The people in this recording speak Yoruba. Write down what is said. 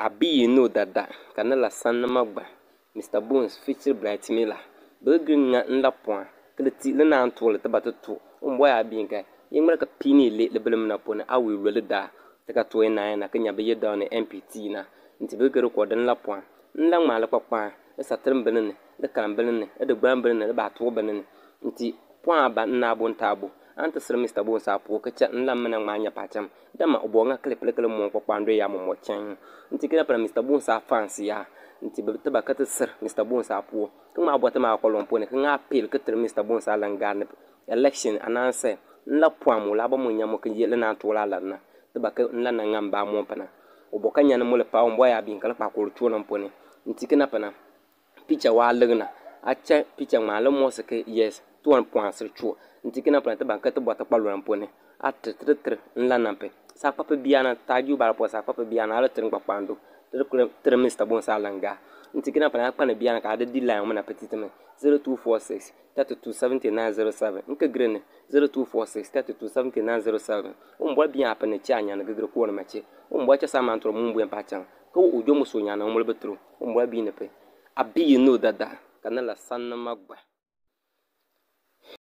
Abi yi know dada ka nila san nima gba Mr Bones ft. Bright Miller bil green ŋa n la pɔŋa ka di naan tuɣuli ti ba ti tu o ni bɔri a ka yi ŋmani ka pii ni le di bili mina puuni a wii loli daa ti ka tooi naayi na ka nya bi yɛ daa ni mpt na n ti bi nla kɔ din la pɔŋa n la ŋmaali kpakpaa di satirim bini ni di karim bini ni di digbalim bini ni di baatubu bini ni n ti ba n naabo n taabo a ni ti sili mista bonsi apooi ka chɛ n lan mi ni ŋmaa nyɛ paɣa chɛm dama o bɔŋa kilipili kili mɔŋ kpakpandu ya mɔmɔ chɛŋ n ti kila pili mista bonsi a fansi ya n ti tiba ka ti siri mista bonsi apooi ka ŋmaa bɔti maa kɔlɔn puuni ka ŋmaa peeli ka tiri mista bonsi a lan gaani election anansi n la pɔm o la ba mu nyɛ mo ka yɛli naan tuula a lani na tiba ka n la na ŋan baa mɔ pina o bɔ ka nyɛ ni muli paɣa n bɔ yaa bin ka li kpakoro choonin puuni n ti kina pina picha waa ligina a chɛ picha ŋmaa li mɔsi ka yɛs tuwan pɔŋsiri choo nti kina plantain ban kati bɔta kpa lɔra puuni a tiritiri n la nampi saa kpapi bia na taaju bala puuni saa kpapi bia na ala tiri kpa kpandu tiri minista bonsi ala n gaa nti kina plantain a kpani bia na ka a di di line muna petiti mi 0246 32 7907 nke giri ni 0246 32 7907 un bɔli bia a pini cɛ e a nyani gigiri koɔri ma cɛ un bɔli cɛ saa man tɔrɔ mun bɔyɛn pa cɛŋ ka o jo muso nyani n muli bi tiro un bɔli bia ni pe a bi yi dada ka na la sanni ma gba.